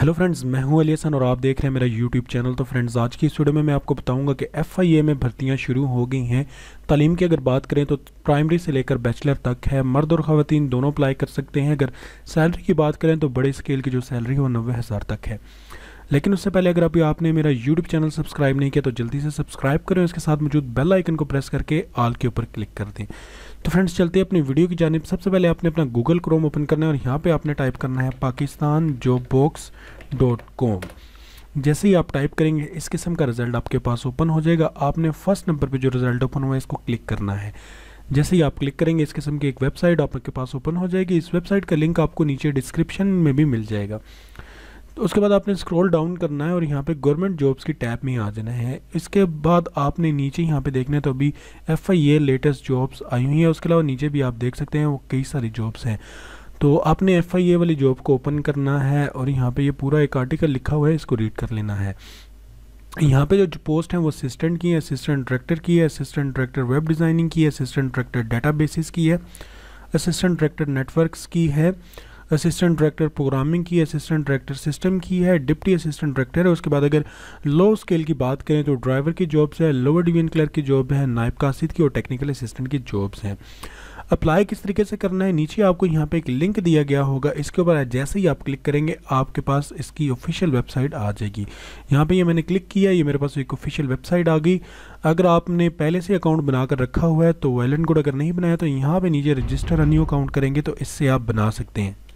hello friends मैं हूं Alison और आप देख रहे हैं मेरा यूट्यूब चैनल तो फ्रेंड्स आज की इस वीडियो में मैं आपको बताऊंगा कि एफआईए में भर्तियां शुरू हो गई हैं तालीम की अगर बात करें तो प्राइमरी से लेकर बैचलर तक है मर्द और ख़वान दोनों अप्लाई कर सकते हैं अगर सैलरी की बात करें तो बड़े स्केल की जो सैलरी है वो नब्बे हज़ार तक है लेकिन उससे पहले अगर अभी आपने मेरा यूट्यूब चैनल सब्सक्राइब नहीं किया तो जल्दी से सब्सक्राइब करें इसके साथ मौजूद बेल आइकन को प्रेस करके आल के ऊपर क्लिक कर दें तो फ्रेंड्स चलते हैं अपनी वीडियो की जानब सबसे पहले आपने अपना गूगल क्रोम ओपन करना है और यहाँ पर आपने टाइप करना है पाकिस्तान डॉट कॉम जैसे ही आप टाइप करेंगे इस किस्म का रिजल्ट आपके पास ओपन हो जाएगा आपने फर्स्ट नंबर पर जो रिजल्ट ओपन हुआ है इसको क्लिक करना है जैसे ही आप क्लिक करेंगे इस किस्म की एक वेबसाइट आपके पास ओपन हो जाएगी इस वेबसाइट का लिंक आपको नीचे डिस्क्रिप्शन में भी मिल जाएगा उसके बाद आपने स्क्रॉल डाउन करना है और यहाँ पे गवर्नमेंट जॉब्स की टैब में आ जाना है इसके बाद आपने नीचे यहाँ पे देखना है तो अभी F I A latest jobs आई हुई हैं उसके अलावा नीचे भी आप देख सकते हैं वो कई सारी जॉब्स हैं तो आपने एफ आई ए वाली जॉब को ओपन करना है और यहाँ पर ये पूरा एक आर्टिकल लिखा हुआ है इसको रीड कर लेना है यहाँ पे जो पोस्ट हैं वो असिस्टेंट की है असिस्टेंट डायरेक्टर की है असिस्टेंट डायरेक्टर वेब डिज़ाइनिंग की है असिस्टेंट डायरेक्टर बेसिस की है असिस्टेंट डायरेक्टर नेटवर्क्स की है असिस्टेंट डायरेक्टर प्रोग्रामिंग की असिस्टेंट डायरेक्टर सिस्टम की है डिप्टी असिस्टेंट डायरेक्टर है उसके बाद अगर लो स्केल की बात करें तो ड्राइवर की जॉब्स है लोअर डिवीजन क्लर्क की जॉब है नायब कासिद की और टेक्निकल असिस्टेंट की जॉब्स हैं अप्लाई किस तरीके से करना है नीचे आपको यहाँ पे एक लिंक दिया गया होगा इसके ऊपर जैसे ही आप क्लिक करेंगे आपके पास इसकी ऑफिशियल वेबसाइट आ जाएगी यहाँ पे ये यह मैंने क्लिक किया ये मेरे पास एक ऑफिशियल वेबसाइट आ गई अगर आपने पहले से अकाउंट बनाकर रखा हुआ है तो वैलेंट कोड गुड अगर नहीं बनाया तो यहाँ पर नीचे रजिस्टर अन्यू अकाउंट करेंगे तो इससे आप बना सकते हैं